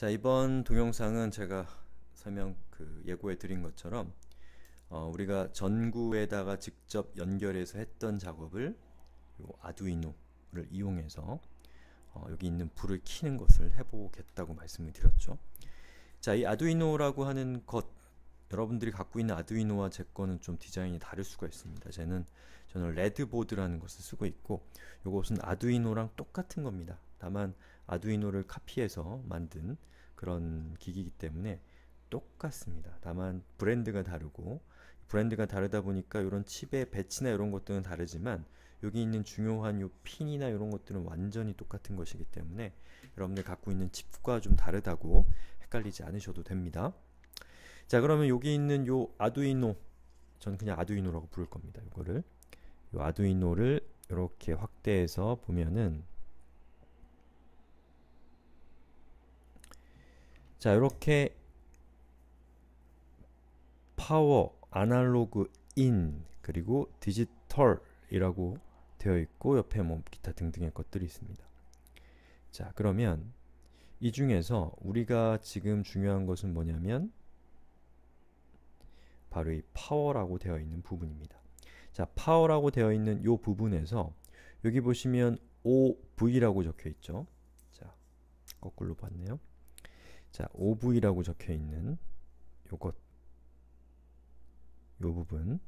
자 이번 동영상은 제가 설명 그 예고해 드린 것처럼 어, 우리가 전구에다가 직접 연결해서 했던 작업을 아두이노를 이용해서 어, 여기 있는 불을 켜는 것을 해보겠다고 말씀을 드렸죠. 자, 이 아두이노라고 하는 것 여러분들이 갖고 있는 아두이노와 제 거는 좀 디자인이 다를 수가 있습니다. 저는 저는 레드보드라는 것을 쓰고 있고 이것은 아두이노랑 똑같은 겁니다. 다만 아두이노를 카피해서 만든 그런 기기이기 때문에 똑같습니다. 다만 브랜드가 다르고 브랜드가 다르다 보니까 이런 칩의 배치나 이런 것들은 다르지만 여기 있는 중요한 요 핀이나 이런 것들은 완전히 똑같은 것이기 때문에 여러분들 갖고 있는 칩과 좀 다르다고 헷갈리지 않으셔도 됩니다. 자 그러면 여기 있는 요 아두이노 전 그냥 아두이노라고 부를 겁니다. 이거를 요 아두이노를 이렇게 확대해서 보면은 자, 이렇게 파워, 아날로그, 인, 그리고 디지털이라고 되어 있고 옆에 뭐 기타 등등의 것들이 있습니다. 자, 그러면 이 중에서 우리가 지금 중요한 것은 뭐냐면 바로 이 파워라고 되어 있는 부분입니다. 자, 파워라고 되어 있는 이 부분에서 여기 보시면 OV라고 적혀 있죠. 자, 거꾸로 봤네요. 자, OV라고 적혀 있는 요것 요 부분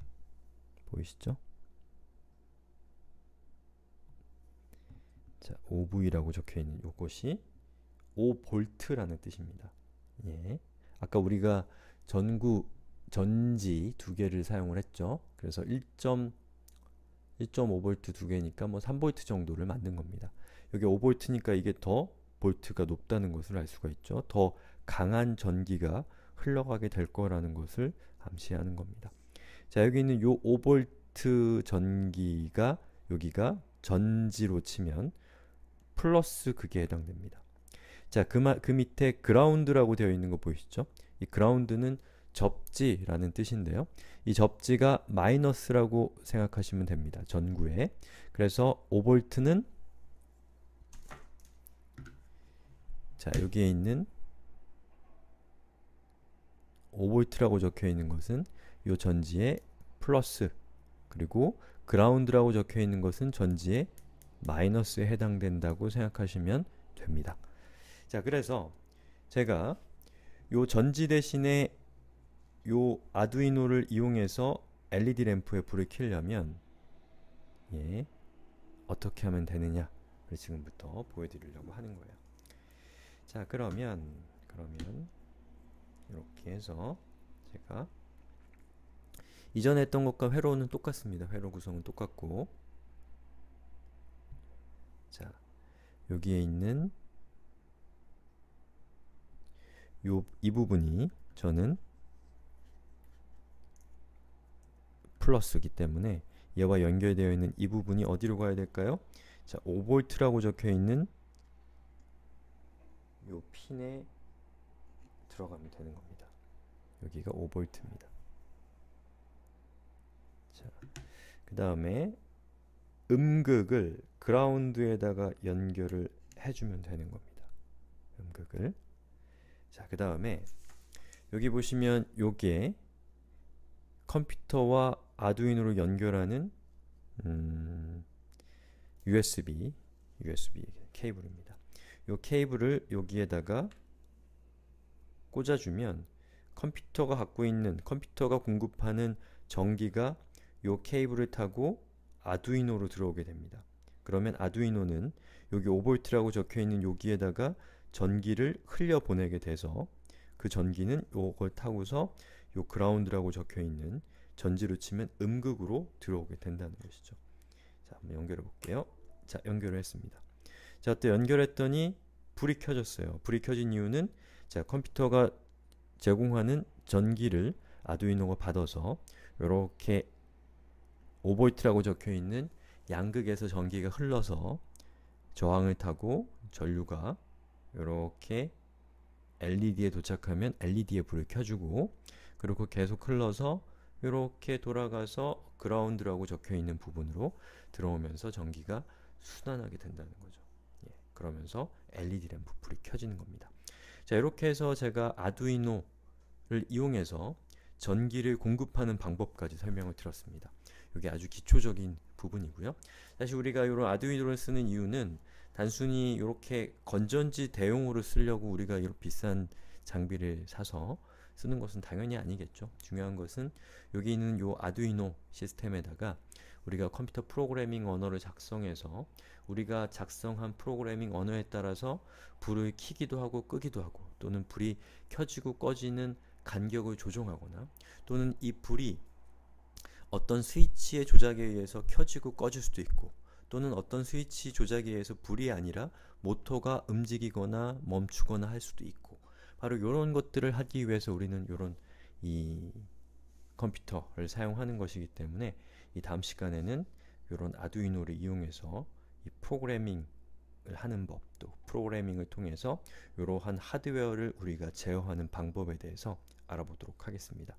보이시죠? 자, OV라고 적혀 있는 요것이 5볼트라는 뜻입니다. 예. 아까 우리가 전구 전지 두 개를 사용을 했죠. 그래서 1. 1.5V 두 개니까 뭐3 v 정도를 만든 겁니다. 여기 5 v 니까 이게 더 볼트가 높다는 것을 알 수가 있죠. 더 강한 전기가 흘러가게 될 거라는 것을 암시하는 겁니다. 자, 여기 있는 요 5볼트 전기가 여기가 전지로 치면 플러스 그게 해당됩니다. 자, 그, 그 밑에 그라운드라고 되어 있는 거 보이시죠? 이 그라운드는 접지라는 뜻인데요. 이 접지가 마이너스라고 생각하시면 됩니다. 전구에. 그래서 5볼트는 자 여기에 있는 5V라고 적혀 있는 것은 이 전지의 플러스 그리고 그라운드라고 적혀 있는 것은 전지의 마이너스에 해당된다고 생각하시면 됩니다. 자 그래서 제가 요 전지 대신에 요 아두이노를 이용해서 LED 램프에 불을 켜려면 예, 어떻게 하면 되느냐를 지금부터 보여드리려고 하는 거예요. 자 그러면 그러면 이렇게 해서 제가 이전에 했던 것과 회로는 똑같습니다. 회로 구성은 똑같고 자 여기에 있는 요, 이 부분이 저는 플러스기 때문에 얘와 연결되어 있는 이 부분이 어디로 가야 될까요? 자, 5V라고 적혀 있는 요 핀에 들어가면 되는 겁니다. 여기가 5V입니다. 자, 그 다음에 음극을 그라운드에다가 연결을 해주면 되는 겁니다. 음극을 자, 그 다음에 여기 보시면 요게 컴퓨터와 아두이노로 연결하는 음, USB, USB 케이블입니다. 요 케이블을 여기에다가 꽂아주면 컴퓨터가 갖고 있는 컴퓨터가 공급하는 전기가 요 케이블을 타고 아두이노로 들어오게 됩니다. 그러면 아두이노는 여기 5V라고 적혀있는 여기에다가 전기를 흘려보내게 돼서 그 전기는 요걸 타고서 요 그라운드라고 적혀있는 전지로 치면 음극으로 들어오게 된다는 것이죠. 자, 한번 연결해 볼게요. 자, 연결을 했습니다. 자, 또 연결했더니 불이 켜졌어요. 불이 켜진 이유는 자, 컴퓨터가 제공하는 전기를 아두이노가 받아서 이렇게 5V라고 적혀 있는 양극에서 전기가 흘러서 저항을 타고 전류가 이렇게 LED에 도착하면 LED에 불을 켜주고 그리고 계속 흘러서 이렇게 돌아가서 그라운드라고 적혀있는 부분으로 들어오면서 전기가 순환하게 된다는 거죠. 그러면서 LED 램프풀이 켜지는 겁니다. 자, 이렇게 해서 제가 아두이노를 이용해서 전기를 공급하는 방법까지 설명을 드렸습니다. 이게 아주 기초적인 부분이고요. 사실 우리가 이런 아두이노를 쓰는 이유는 단순히 이렇게 건전지 대용으로 쓰려고 우리가 이런 비싼 장비를 사서 쓰는 것은 당연히 아니겠죠. 중요한 것은 여기 있는 이 아두이노 시스템에다가 우리가 컴퓨터 프로그래밍 언어를 작성해서 우리가 작성한 프로그래밍 언어에 따라서 불을 켜기도 하고 끄기도 하고 또는 불이 켜지고 꺼지는 간격을 조정하거나 또는 이 불이 어떤 스위치의 조작에 의해서 켜지고 꺼질 수도 있고 또는 어떤 스위치 조작에 의해서 불이 아니라 모터가 움직이거나 멈추거나 할 수도 있고 바로 이런 것들을 하기 위해서 우리는 이런 이 컴퓨터를 사용하는 것이기 때문에 이 다음 시간에는 이런 아두이노를 이용해서 이 프로그래밍을 하는 법, 또 프로그래밍을 통해서 이러한 하드웨어를 우리가 제어하는 방법에 대해서 알아보도록 하겠습니다.